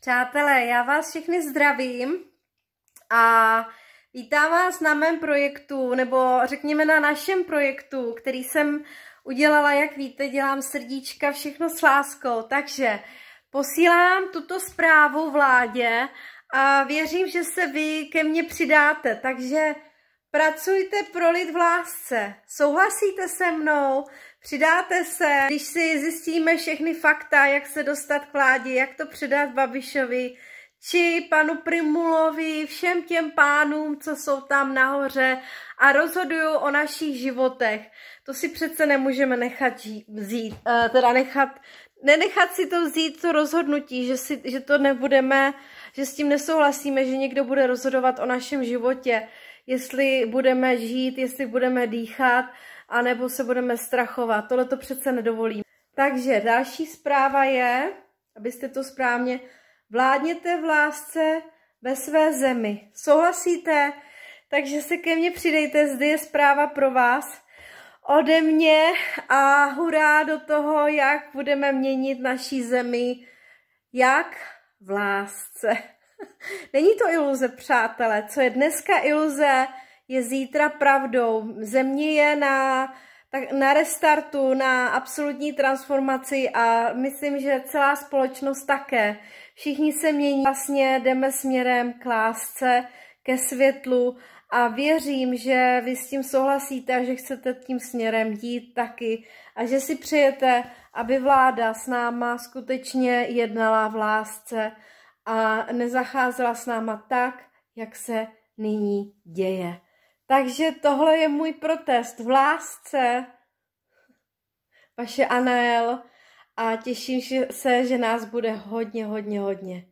Přátelé, já vás všechny zdravím a vítám vás na mém projektu, nebo řekněme na našem projektu, který jsem udělala, jak víte, dělám srdíčka, všechno s láskou. Takže posílám tuto zprávu vládě a věřím, že se vy ke mně přidáte. Takže Pracujte pro lid v lásce. Souhlasíte se mnou? Přidáte se, když si zjistíme všechny fakta, jak se dostat k vládě, jak to předat Babišovi, či panu Primulovi, všem těm pánům, co jsou tam nahoře a rozhodují o našich životech. To si přece nemůžeme nechat vzít, eh, teda nechat, nenechat si to vzít, to rozhodnutí, že, si, že to nebudeme, že s tím nesouhlasíme, že někdo bude rozhodovat o našem životě jestli budeme žít, jestli budeme dýchat, anebo se budeme strachovat. Tohle to přece nedovolím. Takže další zpráva je, abyste to správně, vládněte v lásce ve své zemi. Souhlasíte? Takže se ke mně přidejte, zde je zpráva pro vás ode mě a hurá do toho, jak budeme měnit naší zemi, jak v lásce. Není to iluze, přátelé. Co je dneska iluze, je zítra pravdou. Země je na, tak, na restartu, na absolutní transformaci a myslím, že celá společnost také. Všichni se mění, vlastně jdeme směrem k lásce, ke světlu a věřím, že vy s tím souhlasíte a že chcete tím směrem jít taky a že si přejete, aby vláda s náma skutečně jednala v lásce a nezacházela s náma tak, jak se nyní děje. Takže tohle je můj protest v lásce, vaše Anael, a těším se, že nás bude hodně, hodně, hodně.